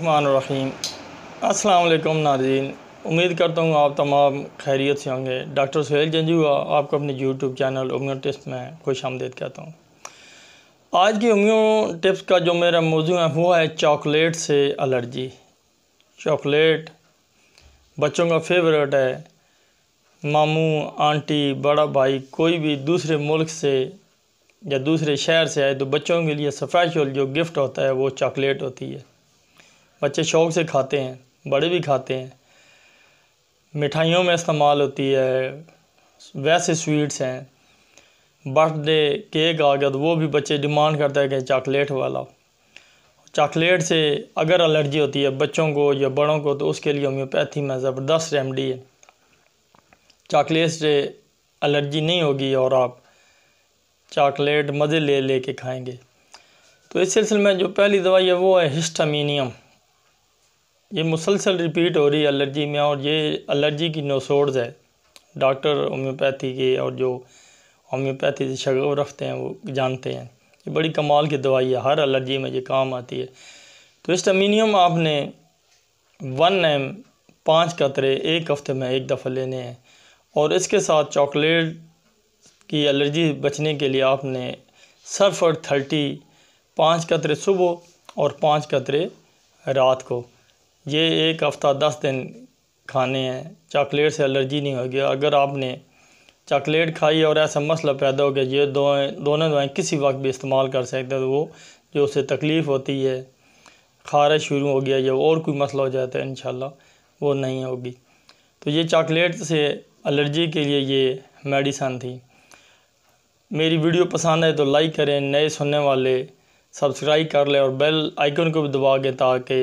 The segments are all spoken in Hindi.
रहीम अस्सलाम नाजीन उम्मीद करता हूँ आप तमाम खैरियत से होंगे डॉक्टर सुहेल जंजुआ आपको अपने यूट्यूब चैनल उमियो टिप्स में खुश आमदेद कहता हूँ आज की उमियो टिप्स का जो मेरा मौजू है वो है चॉकलेट से एलर्जी चॉकलेट बच्चों का फेवरेट है मामू आंटी बड़ा भाई कोई भी दूसरे मुल्क से या दूसरे शहर से आए तो बच्चों के लिए स्पेशल जो गिफ्ट होता है वो चॉकलेट होती है बच्चे शौक़ से खाते हैं बड़े भी खाते हैं मिठाइयों में इस्तेमाल होती है वैसे स्वीट्स हैं बर्थडे केक आ गया तो वो भी बच्चे डिमांड करता है कि चॉकलेट वाला चॉकलेट से अगर एलर्जी होती है बच्चों को या बड़ों को तो उसके लिए होम्योपैथी में ज़बरदस्त रेमडी है चॉकलेट से एलर्जी नहीं होगी और आप चॉकलेट मज़े ले ले खाएंगे तो इस सिलसिले में जो पहली दवाई है वो है हिस्टामिनियम ये मुसलसल रिपीट हो रही है एलर्जी में और ये एलर्जी की नोसोड़ है डॉक्टर होम्योपैथी के और जो होम्योपैथी से शगव रखते हैं वो जानते हैं ये बड़ी कमाल की दवाई है हर एलर्जी में ये काम आती है तो इस टमिनियम आपने वन एम पाँच कतरे एक हफ्ते में एक दफ़ा लेने हैं और इसके साथ चॉकलेट की एलर्जी बचने के लिए आपने सर्फ और थर्टी पाँच कतरे सुबह और पाँच कतरे रात को ये एक हफ़्ता दस दिन खाने हैं चॉकलेट से एलर्जी नहीं होगी अगर आपने चॉकलेट खाई और ऐसा मसला पैदा हो गया ये दवाएँ दोनों दवाएँ किसी वक्त भी इस्तेमाल कर सकते हैं तो वो जो उससे तकलीफ़ होती है खारिश शुरू हो गया या और कोई मसला हो जाता है इन वो नहीं होगी तो ये चॉकलेट से एलर्जी के लिए ये मेडिसन थी मेरी वीडियो पसंद है तो लाइक करें नए सुनने वाले सब्सक्राइब कर लें और बेल आइकन को भी दबा के ताकि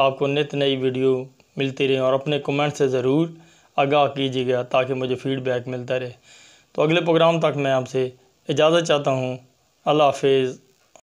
आपको नित नई वीडियो मिलती रहे और अपने कमेंट से ज़रूर आगाह कीजिएगा ताकि मुझे फ़ीडबैक मिलता रहे तो अगले प्रोग्राम तक मैं आपसे इजाज़त चाहता हूँ अल्लाह हाफिज़